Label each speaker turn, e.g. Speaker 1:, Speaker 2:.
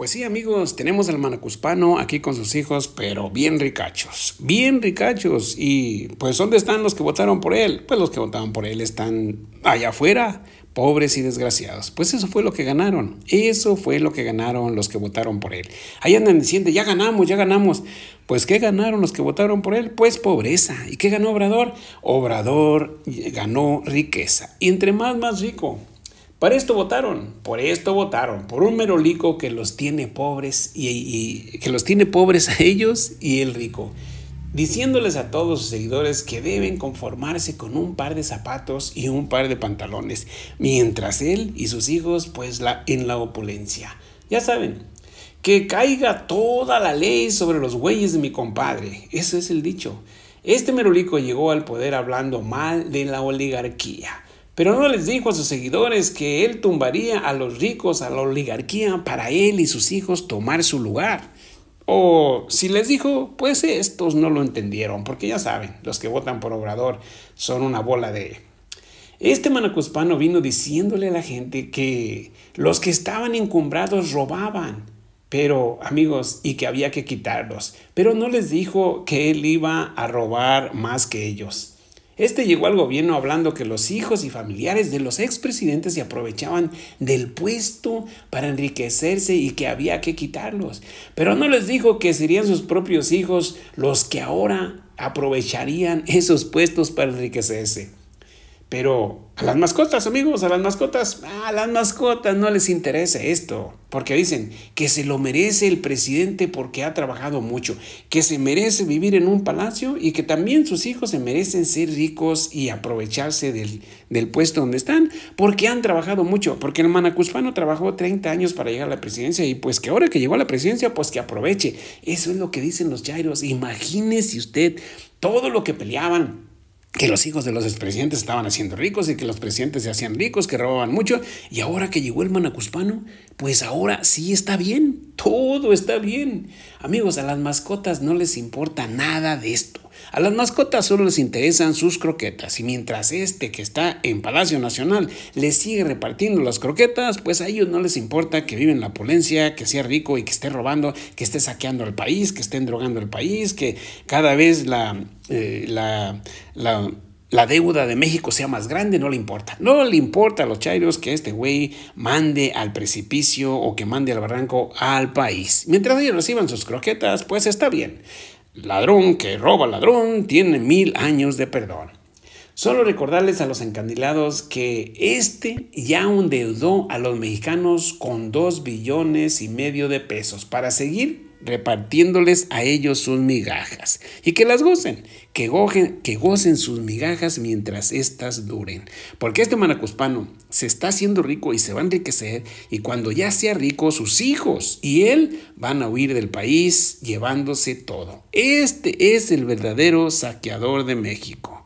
Speaker 1: Pues sí, amigos, tenemos al manacuspano aquí con sus hijos, pero bien ricachos, bien ricachos. Y pues, ¿dónde están los que votaron por él? Pues los que votaron por él están allá afuera, pobres y desgraciados. Pues eso fue lo que ganaron, eso fue lo que ganaron los que votaron por él. Ahí andan diciendo, ya ganamos, ya ganamos. Pues, ¿qué ganaron los que votaron por él? Pues pobreza. ¿Y qué ganó Obrador? Obrador ganó riqueza. Y entre más, más rico. Para esto votaron, por esto votaron, por un merolico que los tiene pobres y, que los tiene pobres a ellos y el rico, diciéndoles a todos sus seguidores que deben conformarse con un par de zapatos y un par de pantalones, mientras él y sus hijos pues en la opulencia. Ya saben, que caiga toda la ley sobre los güeyes de mi compadre. Eso es el dicho. Este merolico llegó al poder hablando mal de la oligarquía pero no les dijo a sus seguidores que él tumbaría a los ricos, a la oligarquía, para él y sus hijos tomar su lugar. O si les dijo, pues estos no lo entendieron, porque ya saben, los que votan por Obrador son una bola de... Este manacuspano vino diciéndole a la gente que los que estaban encumbrados robaban, pero amigos, y que había que quitarlos. Pero no les dijo que él iba a robar más que ellos. Este llegó al gobierno hablando que los hijos y familiares de los expresidentes se aprovechaban del puesto para enriquecerse y que había que quitarlos. Pero no les dijo que serían sus propios hijos los que ahora aprovecharían esos puestos para enriquecerse. Pero a las mascotas, amigos, a las mascotas, ah, a las mascotas no les interesa esto, porque dicen que se lo merece el presidente porque ha trabajado mucho, que se merece vivir en un palacio y que también sus hijos se merecen ser ricos y aprovecharse del, puesto donde están, porque han trabajado mucho, porque el manacuspano trabajó 30 años para llegar a la presidencia y pues que ahora que llegó a la presidencia, pues que aproveche. Eso es lo que dicen los Jairos. Imagínese usted todo lo que peleaban que los hijos de los expresidentes estaban haciendo ricos y que los presidentes se hacían ricos, que robaban mucho. Y ahora que llegó el manacuspano, pues ahora sí está bien, todo está bien. Amigos, a las mascotas no les importa nada de esto. A las mascotas solo les interesan sus croquetas y mientras este que está en Palacio Nacional les sigue repartiendo las croquetas, pues a ellos no les importa que en la polencia, que sea rico y que esté robando, que esté saqueando al país, que estén drogando al país, que cada vez eh, la, la, la deuda de México sea más grande, no le importa. No le importa a los chairos que este güey mande al precipicio o que mande al barranco al país. Mientras ellos reciban sus croquetas, pues está bien. Ladrón que roba ladrón tiene mil años de perdón. Solo recordarles a los encandilados que este ya endeudó a los mexicanos con dos billones y medio de pesos para seguir repartiéndoles a ellos sus migajas y que las gocen, que, que gocen sus migajas mientras éstas duren. Porque este manacuspano se está haciendo rico y se va a enriquecer y cuando ya sea rico sus hijos y él van a huir del país llevándose todo. Este es el verdadero saqueador de México.